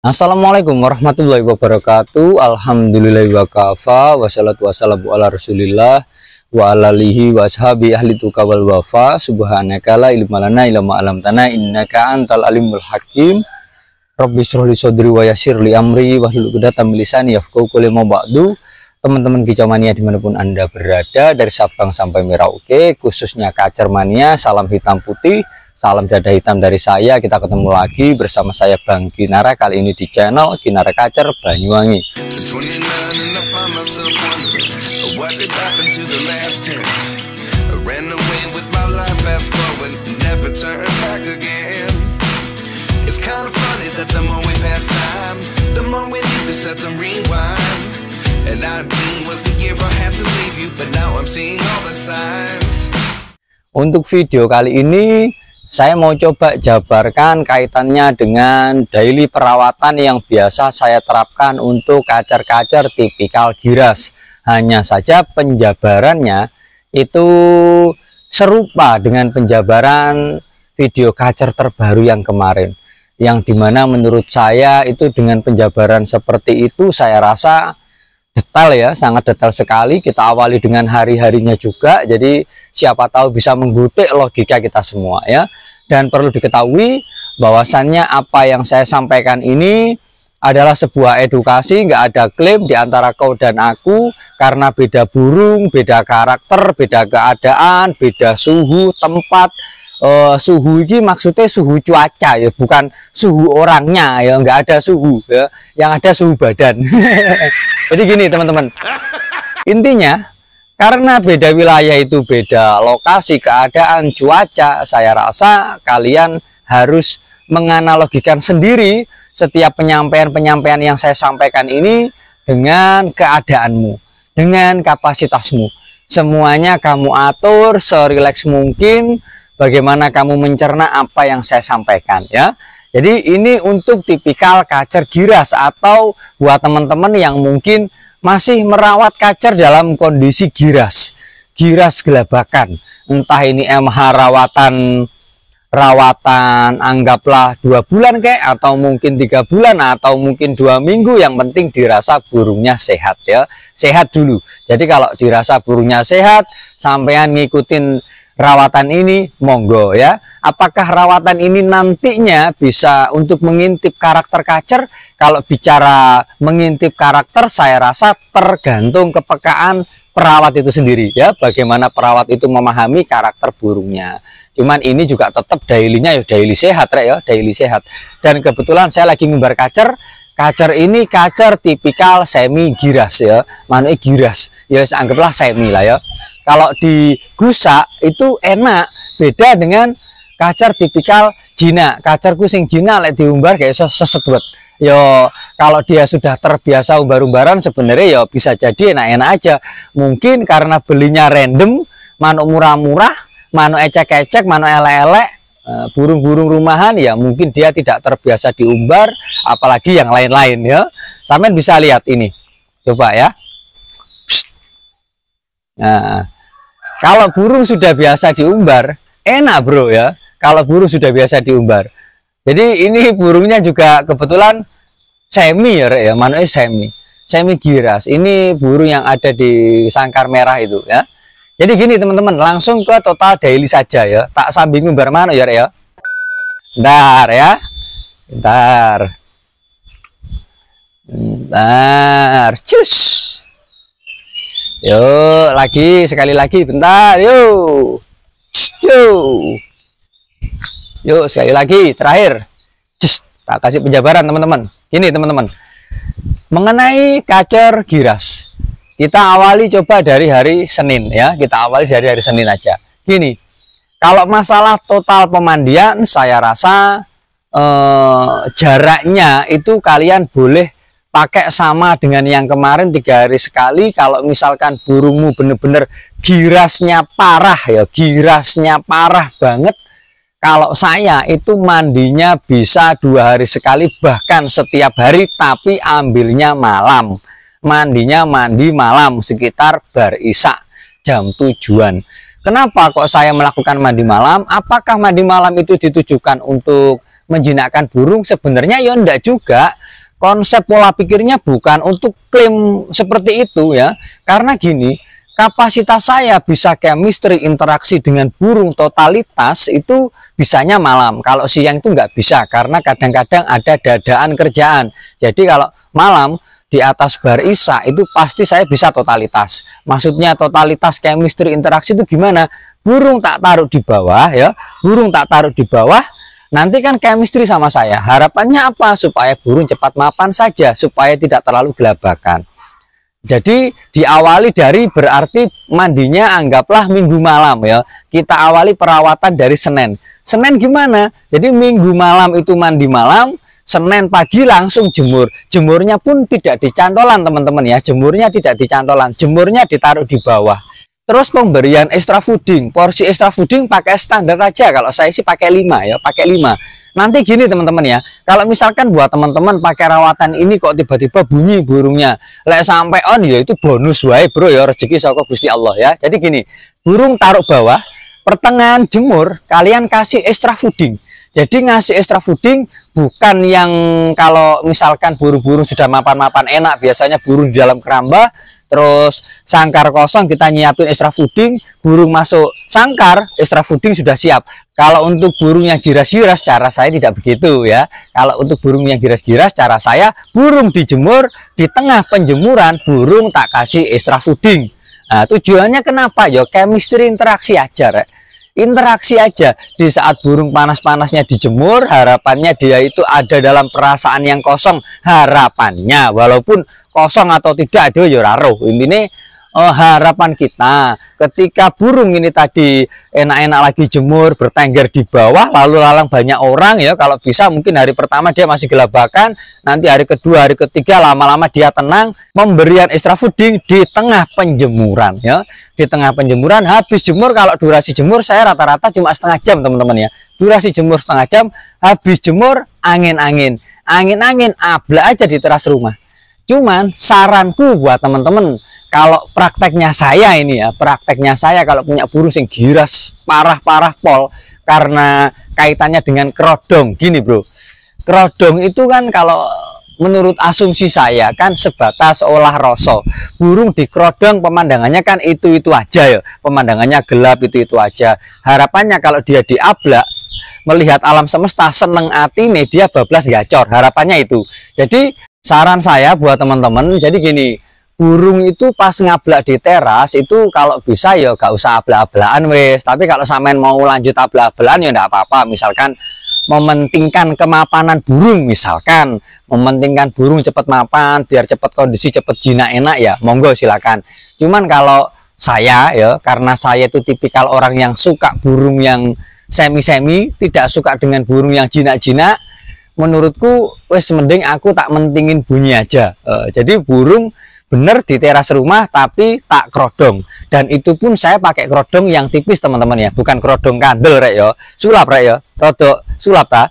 Assalamualaikum warahmatullahi wabarakatuh Alhamdulillahi wakafa Wassalatu wassalamu ala rasulillah Wa ala lihi wa sahabi ahli tukawal wafa Subhanaka la ilma lana ilma alam tanah Innaka antal alimul hakim Rabbi li sodri wa yasir li amri Wahlul kudata milisani yafkau kulima ba'du Teman-teman kicamania dimanapun anda berada Dari Sabang sampai Merauke Khususnya Kacermania Salam hitam putih Salam dada hitam dari saya, kita ketemu lagi bersama saya Bang Kinara kali ini di channel Kinara Kacer Banyuwangi. Untuk video kali ini saya mau coba jabarkan kaitannya dengan daily perawatan yang biasa saya terapkan untuk kacer-kacer tipikal giras hanya saja penjabarannya itu serupa dengan penjabaran video kacer terbaru yang kemarin yang dimana menurut saya itu dengan penjabaran seperti itu saya rasa detail ya, sangat detail sekali. Kita awali dengan hari-harinya juga, jadi siapa tahu bisa menggutik logika kita semua ya. Dan perlu diketahui bahwasannya apa yang saya sampaikan ini adalah sebuah edukasi, nggak ada klaim di antara kau dan aku, karena beda burung, beda karakter, beda keadaan, beda suhu, tempat, uh, suhu ini maksudnya suhu cuaca ya bukan suhu orangnya ya nggak ada suhu ya yang ada suhu badan jadi gini teman-teman intinya karena beda wilayah itu beda lokasi keadaan cuaca saya rasa kalian harus menganalogikan sendiri setiap penyampaian-penyampaian yang saya sampaikan ini dengan keadaanmu dengan kapasitasmu semuanya kamu atur serileks mungkin bagaimana kamu mencerna apa yang saya sampaikan ya. Jadi ini untuk tipikal kacer giras atau buat teman-teman yang mungkin masih merawat kacer dalam kondisi giras, giras gelabakan. Entah ini MH rawatan rawatan anggaplah dua bulan kayak atau mungkin tiga bulan atau mungkin dua minggu yang penting dirasa burungnya sehat ya sehat dulu jadi kalau dirasa burungnya sehat sampean ngikutin rawatan ini monggo ya. Apakah rawatan ini nantinya bisa untuk mengintip karakter kacer? Kalau bicara mengintip karakter saya rasa tergantung kepekaan perawat itu sendiri ya bagaimana perawat itu memahami karakter burungnya cuman ini juga tetap dailynya ya daily sehat rek ya daily sehat dan kebetulan saya lagi ngumbar kacer Kacer ini kacer tipikal semi ya. giras ya. Manuknya giras. Ya anggaplah semi lah ya. Kalau di digusak itu enak, beda dengan kacer tipikal jina. Kacer kucing jina lek diumbar kayak sesedwet. Yo, ya, kalau dia sudah terbiasa umbar-umbaran sebenarnya ya bisa jadi enak-enak aja. Mungkin karena belinya random, mano murah-murah, mano ecek-ecek, manuk elek-elek, Eh, burung-burung rumahan ya mungkin dia tidak terbiasa diumbar apalagi yang lain-lain ya sampean bisa lihat ini coba ya nah, kalau burung sudah biasa diumbar enak bro ya kalau burung sudah biasa diumbar jadi ini burungnya juga kebetulan semi ya, ya manusia semi semi giras ini burung yang ada di sangkar merah itu ya jadi gini teman-teman, langsung ke total daily saja ya. Tak sambil ngumbar mana ya, ya. Bentar ya. Bentar. Bentar. Cus. Yuk, lagi sekali lagi bentar. Yuk. Yuk. Yuk, sekali lagi terakhir. Cus. Tak kasih penjabaran teman-teman. Gini teman-teman. Mengenai kacer giras kita awali coba dari hari Senin ya, kita awali dari hari Senin aja. Gini, kalau masalah total pemandian, saya rasa eh, jaraknya itu kalian boleh pakai sama dengan yang kemarin tiga hari sekali kalau misalkan burungmu bener-bener girasnya parah ya girasnya parah banget kalau saya itu mandinya bisa dua hari sekali bahkan setiap hari tapi ambilnya malam mandinya mandi malam sekitar berisa jam tujuan. Kenapa kok saya melakukan mandi malam? Apakah mandi malam itu ditujukan untuk menjinakkan burung? Sebenarnya ya enggak juga. Konsep pola pikirnya bukan untuk klaim seperti itu ya. Karena gini, kapasitas saya bisa chemistry interaksi dengan burung totalitas itu bisanya malam kalau siang itu nggak bisa karena kadang-kadang ada dadaan kerjaan jadi kalau malam di atas bar Isa itu pasti saya bisa totalitas. Maksudnya totalitas chemistry interaksi itu gimana? Burung tak taruh di bawah ya, burung tak taruh di bawah. Nanti kan chemistry sama saya. Harapannya apa? Supaya burung cepat mapan saja, supaya tidak terlalu gelabakan. Jadi diawali dari berarti mandinya anggaplah minggu malam ya. Kita awali perawatan dari Senin. Senin gimana? Jadi minggu malam itu mandi malam, Senin pagi langsung jemur. Jemurnya pun tidak dicantolan, teman-teman ya. Jemurnya tidak dicantolan, jemurnya ditaruh di bawah. Terus pemberian extra fooding, porsi extra fooding pakai standar aja. Kalau saya sih pakai 5 ya, pakai 5. Nanti gini teman-teman ya, kalau misalkan buat teman-teman pakai rawatan ini kok tiba-tiba bunyi burungnya, lek sampai on ya itu bonus wae bro ya rezeki saka Gusti Allah ya. Jadi gini, burung taruh bawah, pertengahan jemur, kalian kasih extra fooding. Jadi ngasih extra fooding bukan yang kalau misalkan burung-burung sudah mapan-mapan enak, biasanya burung di dalam keramba, terus sangkar kosong kita nyiapin extra fooding, burung masuk sangkar, extra fooding sudah siap. Kalau untuk burung yang giras-giras, cara saya tidak begitu ya. Kalau untuk burung yang giras-giras, cara saya burung dijemur, di tengah penjemuran burung tak kasih extra fooding. Nah, tujuannya kenapa? Ya chemistry interaksi aja, Rek interaksi aja di saat burung panas-panasnya dijemur harapannya dia itu ada dalam perasaan yang kosong harapannya walaupun kosong atau tidak aduh ya raruh ini. Oh, harapan kita ketika burung ini tadi enak-enak lagi jemur bertengger di bawah lalu lalang banyak orang ya kalau bisa mungkin hari pertama dia masih gelabakan nanti hari kedua hari ketiga lama-lama dia tenang memberian extra fooding di tengah penjemuran ya di tengah penjemuran habis jemur kalau durasi jemur saya rata-rata cuma setengah jam teman-teman ya durasi jemur setengah jam habis jemur angin-angin angin-angin abla aja di teras rumah cuman saranku buat teman-teman kalau prakteknya saya ini ya prakteknya saya kalau punya burung yang giras parah-parah pol karena kaitannya dengan kerodong gini bro kerodong itu kan kalau menurut asumsi saya kan sebatas olah rasa burung di kerodong pemandangannya kan itu-itu aja ya pemandangannya gelap itu-itu aja harapannya kalau dia diablak melihat alam semesta seneng hati nih dia bablas gacor harapannya itu jadi saran saya buat teman-teman jadi gini burung itu pas ngablak di teras itu kalau bisa ya gak usah abla-ablaan wes tapi kalau samen mau lanjut abla-ablaan ya ndak apa-apa misalkan mementingkan kemapanan burung misalkan mementingkan burung cepat mapan biar cepat kondisi cepat jinak enak ya monggo silakan cuman kalau saya ya karena saya itu tipikal orang yang suka burung yang semi-semi tidak suka dengan burung yang jinak-jinak menurutku wes mending aku tak mentingin bunyi aja uh, jadi burung bener di teras rumah tapi tak kerodong dan itu pun saya pakai kerodong yang tipis teman-teman ya bukan kerodong kandel rek yo sulap rek yo rodok sulap ta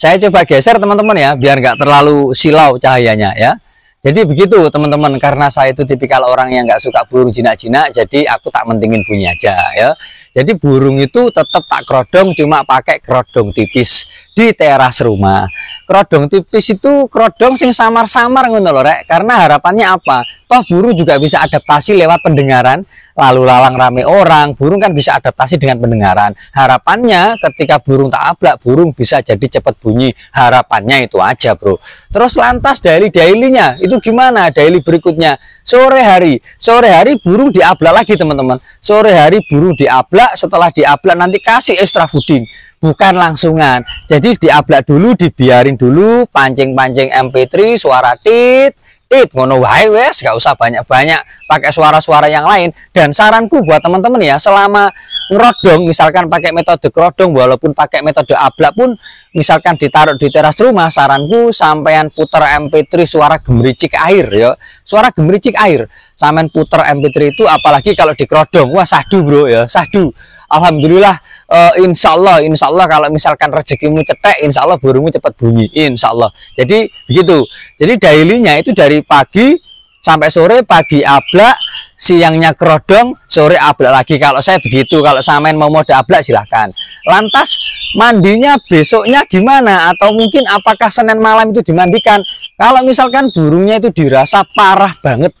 saya coba geser teman-teman ya biar nggak terlalu silau cahayanya ya jadi begitu teman-teman karena saya itu tipikal orang yang nggak suka burung jinak-jinak jadi aku tak mentingin bunyi aja ya jadi burung itu tetap tak kerodong cuma pakai kerodong tipis di teras rumah. Kerodong tipis itu kerodong sing samar-samar ngono lho rek. Karena harapannya apa? Toh burung juga bisa adaptasi lewat pendengaran. Lalu lalang rame orang, burung kan bisa adaptasi dengan pendengaran. Harapannya ketika burung tak ablak, burung bisa jadi cepat bunyi. Harapannya itu aja, Bro. Terus lantas daily dailynya itu gimana? Daily berikutnya sore hari sore hari burung diablak lagi teman-teman sore hari burung diablak setelah diablak nanti kasih extra fooding bukan langsungan jadi diablak dulu dibiarin dulu pancing-pancing mp3 suara tit tit ngono wae wes gak usah banyak-banyak pakai suara-suara yang lain dan saranku buat teman-teman ya selama ngerodong misalkan pakai metode kerodong walaupun pakai metode ablak pun misalkan ditaruh di teras rumah saranku sampean puter MP3 suara gemericik air ya suara gemericik air sampean puter MP3 itu apalagi kalau di kerodong wah sadu bro ya sadu Alhamdulillah uh, eh, Insya Allah Insya Allah kalau misalkan rezekimu cetek Insya Allah burungmu cepat bunyi Insya Allah jadi begitu jadi dailinya itu dari pagi sampai sore pagi ablak siangnya kerodong sore ablak lagi kalau saya begitu kalau samain mau mode ablak silahkan lantas mandinya besoknya gimana atau mungkin apakah Senin malam itu dimandikan kalau misalkan burungnya itu dirasa parah banget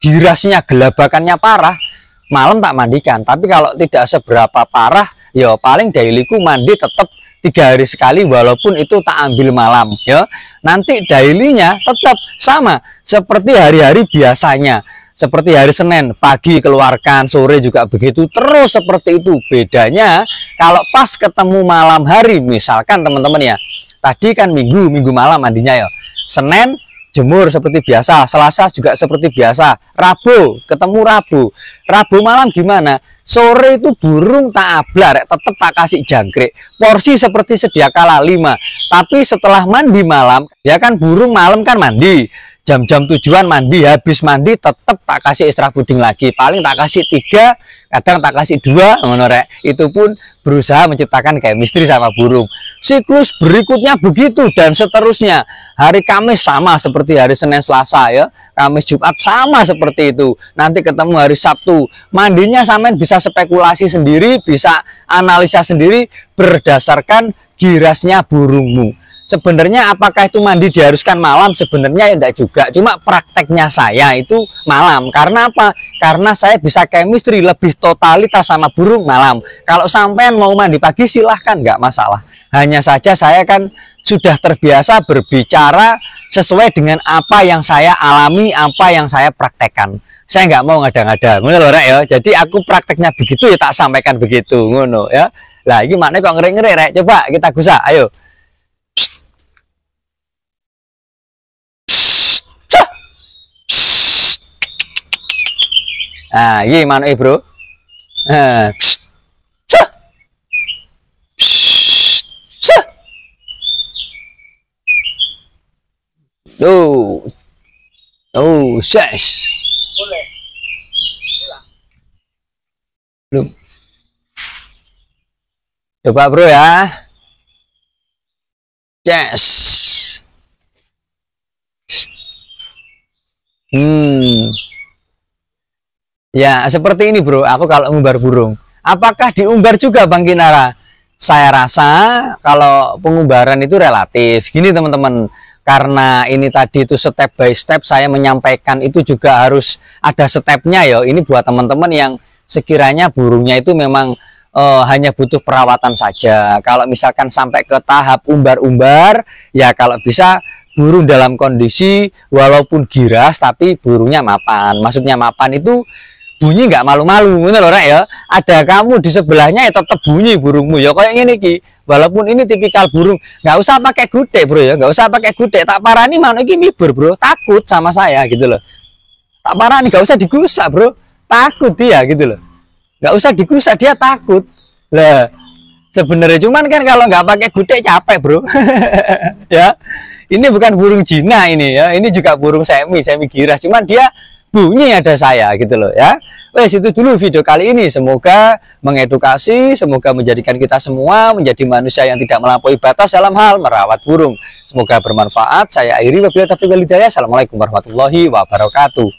dirasnya gelabakannya parah malam tak mandikan tapi kalau tidak seberapa parah ya paling dailiku mandi tetap tiga hari sekali walaupun itu tak ambil malam ya nanti dailynya tetap sama seperti hari-hari biasanya seperti hari Senin pagi keluarkan sore juga begitu terus seperti itu bedanya kalau pas ketemu malam hari misalkan teman-teman ya tadi kan minggu minggu malam mandinya ya Senin jemur seperti biasa Selasa juga seperti biasa Rabu ketemu Rabu Rabu malam gimana Sore itu burung tak ablar, tetap tak kasih jangkrik. Porsi seperti sedia kala 5. Tapi setelah mandi malam, ya kan burung malam kan mandi. Jam-jam tujuan mandi, habis mandi tetap tak kasih extra fooding lagi. Paling tak kasih tiga, kadang tak kasih dua, ngono Itu pun berusaha menciptakan kayak misteri sama burung. Siklus berikutnya begitu dan seterusnya. Hari Kamis sama seperti hari Senin Selasa ya. Kamis Jumat sama seperti itu. Nanti ketemu hari Sabtu. Mandinya sampai bisa bisa spekulasi sendiri, bisa analisa sendiri berdasarkan girasnya burungmu. Sebenarnya apakah itu mandi diharuskan malam? Sebenarnya tidak ya juga. Cuma prakteknya saya itu malam. Karena apa? Karena saya bisa chemistry lebih totalitas sama burung malam. Kalau sampean mau mandi pagi silahkan, nggak masalah. Hanya saja saya kan sudah terbiasa berbicara sesuai dengan apa yang saya alami, apa yang saya praktekkan. Saya nggak mau ngada-ngada, ngono lho rek ya. Jadi aku prakteknya begitu ya tak sampaikan begitu, ngono ya. Lah iki makne kok ngeri-ngeri rek. Coba kita gusak, ayo. Nah, iya mana bro? Nah, Yes. Boleh. Belum. Coba bro ya. Yes. Hmm. Ya, seperti ini bro. Aku kalau ngumbar burung. Apakah diumbar juga Bang Kinara? Saya rasa kalau pengumbaran itu relatif. Gini teman-teman karena ini tadi itu step by step saya menyampaikan itu juga harus ada stepnya ya ini buat teman-teman yang sekiranya burungnya itu memang uh, hanya butuh perawatan saja. Kalau misalkan sampai ke tahap umbar-umbar, ya kalau bisa burung dalam kondisi walaupun giras tapi burungnya mapan. Maksudnya mapan itu bunyi nggak malu-malu ngono lho ya. Ada kamu di sebelahnya ya tetap bunyi burungmu ya kayak ngene iki. Walaupun ini tipikal burung, nggak usah pakai gudek Bro ya. nggak usah pakai gudek Tak parani mana ini mibur, Bro. Takut sama saya gitu loh. Tak parani nggak usah digusak, Bro. Takut dia gitu loh. Nggak usah digusak dia takut. Lah, sebenarnya cuman kan kalau nggak pakai gudek capek bro ya ini bukan burung jina ini ya ini juga burung semi semi girah cuman dia bunyi ada saya gitu loh ya. Wes itu dulu video kali ini semoga mengedukasi, semoga menjadikan kita semua menjadi manusia yang tidak melampaui batas dalam hal merawat burung. Semoga bermanfaat. Saya akhiri wabillahi taufiq Assalamualaikum warahmatullahi wabarakatuh.